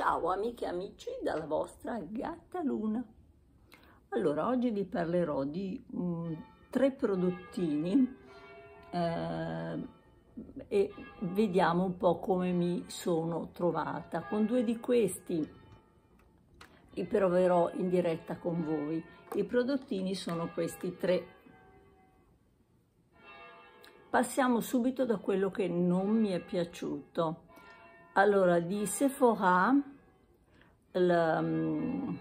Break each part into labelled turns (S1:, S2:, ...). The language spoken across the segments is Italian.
S1: Ciao amiche e amici dalla vostra gatta Luna. Allora, oggi vi parlerò di mh, mm, tre prodottini eh, e vediamo un po' come mi sono trovata. Con due di questi li proverò in diretta con voi. I prodottini sono questi tre. Passiamo subito da quello che non mi è piaciuto allora, di Sephora, la, um,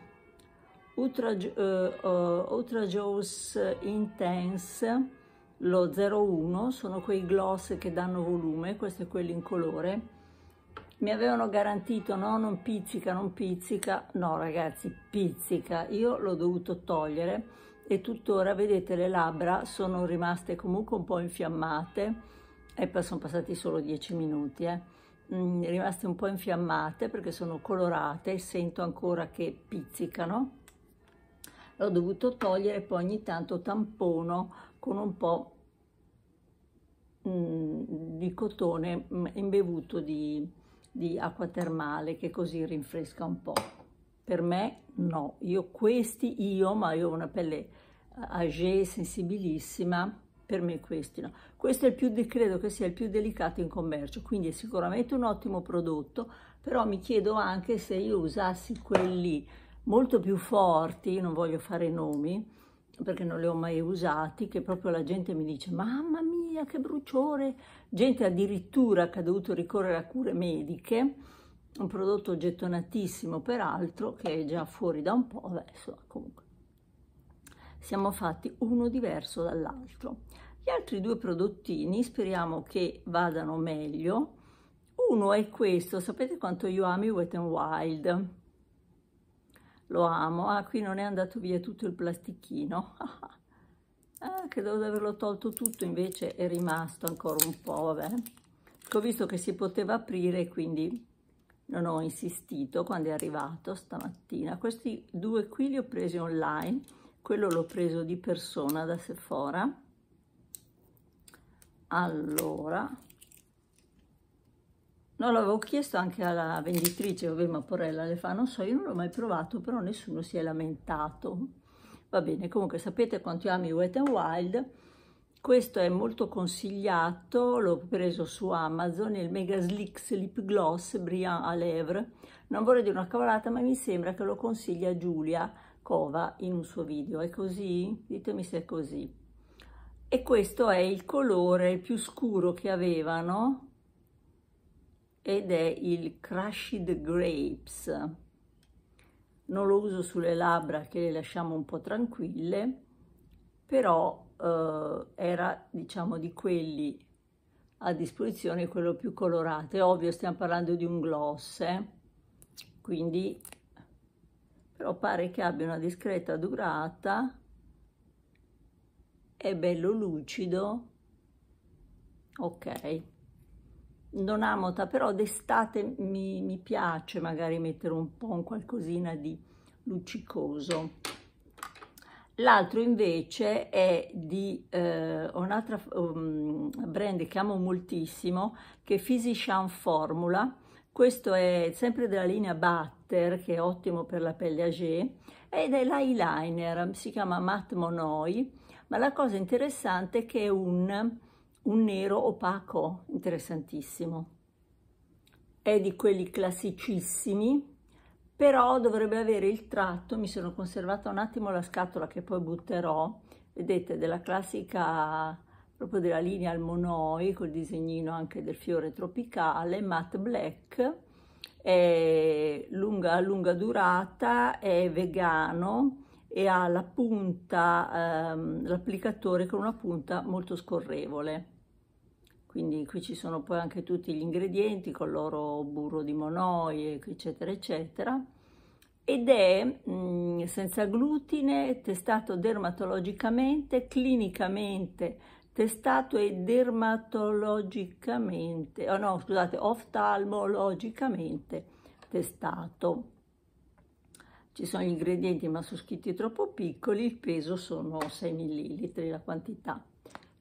S1: uh, uh, Outrageous Intense, lo 01, sono quei gloss che danno volume, questo è quello in colore. Mi avevano garantito, no, non pizzica, non pizzica. No, ragazzi, pizzica. Io l'ho dovuto togliere e tuttora, vedete, le labbra sono rimaste comunque un po' infiammate e poi sono passati solo 10 minuti, eh. Mm, rimaste un po' infiammate perché sono colorate e sento ancora che pizzicano. L'ho dovuto togliere e poi ogni tanto tampono con un po' mm, di cotone mm, imbevuto di, di acqua termale che così rinfresca un po'. Per me no, io questi, io, ma io ho una pelle agée eh, sensibilissima, per me questi no. Questo è il più, credo che sia il più delicato in commercio, quindi è sicuramente un ottimo prodotto, però mi chiedo anche se io usassi quelli molto più forti, non voglio fare nomi, perché non li ho mai usati, che proprio la gente mi dice mamma mia che bruciore, gente addirittura che ha dovuto ricorrere a cure mediche, un prodotto gettonatissimo peraltro che è già fuori da un po', adesso comunque siamo fatti uno diverso dall'altro. Gli altri due prodottini speriamo che vadano meglio. Uno è questo, sapete quanto io ami Wet n Wild? Lo amo. Ah, qui non è andato via tutto il plastichino. ah, credevo di averlo tolto tutto, invece è rimasto ancora un po', vabbè. Ho visto che si poteva aprire, quindi non ho insistito quando è arrivato stamattina. Questi due qui li ho presi online quello l'ho preso di persona da Sephora allora non l'avevo chiesto anche alla venditrice vabbè ma Porella le fa non so io non l'ho mai provato però nessuno si è lamentato va bene comunque sapete quanto ami Wet n Wild questo è molto consigliato, l'ho preso su Amazon, il Mega Slicks Lip Gloss Brian à Lèvres. Non vorrei dire una cavolata, ma mi sembra che lo consiglia Giulia cova in un suo video. È così? Ditemi se è così. E questo è il colore più scuro che avevano ed è il Crushed Grapes. Non lo uso sulle labbra che le lasciamo un po' tranquille, però eh, era diciamo di quelli a disposizione quello più colorato. È ovvio, stiamo parlando di un gloss, eh? quindi però pare che abbia una discreta durata, è bello lucido, ok. Non amota, però d'estate mi, mi piace magari mettere un po' un qualcosina di luccicoso. L'altro invece è di eh, un'altra um, brand che amo moltissimo, che è Physician Formula, questo è sempre della linea Butter, che è ottimo per la pelle agé, ed è l'eyeliner, si chiama Matte Monoi, ma la cosa interessante è che è un, un nero opaco, interessantissimo. È di quelli classicissimi, però dovrebbe avere il tratto, mi sono conservata un attimo la scatola che poi butterò, vedete, della classica proprio della linea al Monoi col disegnino anche del fiore tropicale, matte black, è lunga, lunga durata, è vegano e ha la punta, ehm, l'applicatore con una punta molto scorrevole. Quindi qui ci sono poi anche tutti gli ingredienti con il loro burro di Monoi, eccetera, eccetera ed è mh, mm, senza glutine, testato dermatologicamente, clinicamente testato e dermatologicamente, oh no, scusate, oftalmologicamente testato. Ci sono gli ingredienti ma sono scritti troppo piccoli, il peso sono 6 ml, la quantità.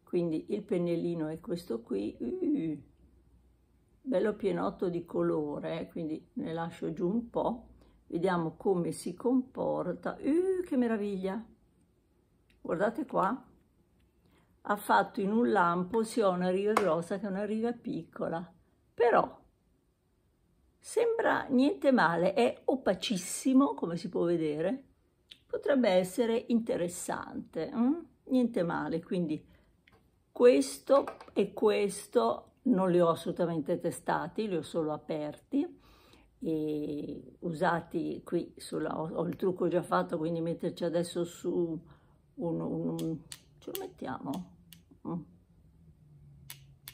S1: Quindi il pennellino è questo qui, uh, bello pienotto di colore, eh? quindi ne lascio giù un po'. Vediamo come si comporta. Uh, che meraviglia! Guardate qua ha fatto in un lampo sia una riga grossa che una riga piccola. Però sembra niente male, è opacissimo come si può vedere, potrebbe essere interessante, hm? niente male, quindi questo e questo non li ho assolutamente testati, li ho solo aperti e usati qui, sulla, ho, ho il trucco già fatto, quindi metterci adesso su un, un ce lo mettiamo Mm.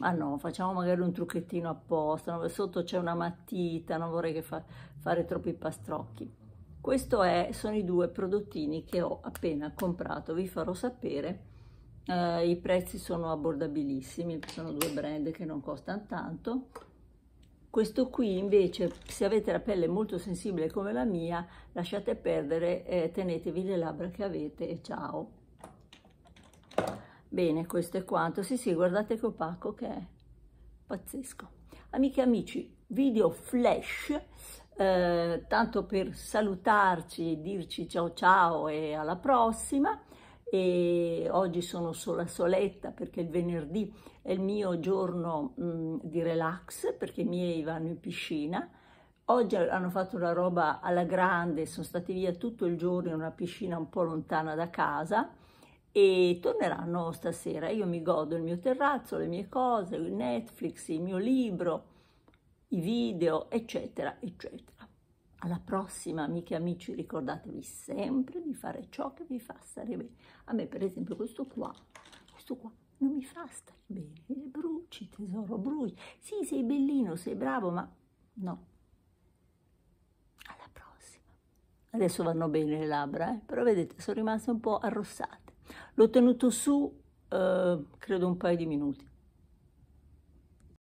S1: Ma no, facciamo magari un trucchettino apposta, no? sotto c'è una matita, non vorrei che fa, fare troppi pastrocchi. Questi sono i due prodottini che ho appena comprato, vi farò sapere. Eh, I prezzi sono abbordabilissimi, sono due brand che non costano tanto. Questo qui invece, se avete la pelle molto sensibile come la mia, lasciate perdere, eh, tenetevi le labbra che avete e ciao! Bene, questo è quanto. Sì, sì, guardate che opaco che è. Pazzesco. Amiche e amici, video flash, eh, tanto per salutarci e dirci ciao ciao e alla prossima. E oggi sono sola soletta perché il venerdì è il mio giorno mh, mm, di relax perché i miei vanno in piscina. Oggi hanno fatto una roba alla grande, sono stati via tutto il giorno in una piscina un po' lontana da casa e torneranno stasera. Io mi godo il mio terrazzo, le mie cose, il Netflix, il mio libro, i video, eccetera, eccetera. Alla prossima, amiche e amici, ricordatevi sempre di fare ciò che vi fa stare bene. A me, per esempio, questo qua, questo qua, non mi fa stare bene. Bruci, tesoro, bruci. Sì, sei bellino, sei bravo, ma no. Alla prossima. Adesso vanno bene le labbra, eh? però vedete, sono rimaste un po' arrossate. L'ho tenuto su, eh, credo, un paio di minuti.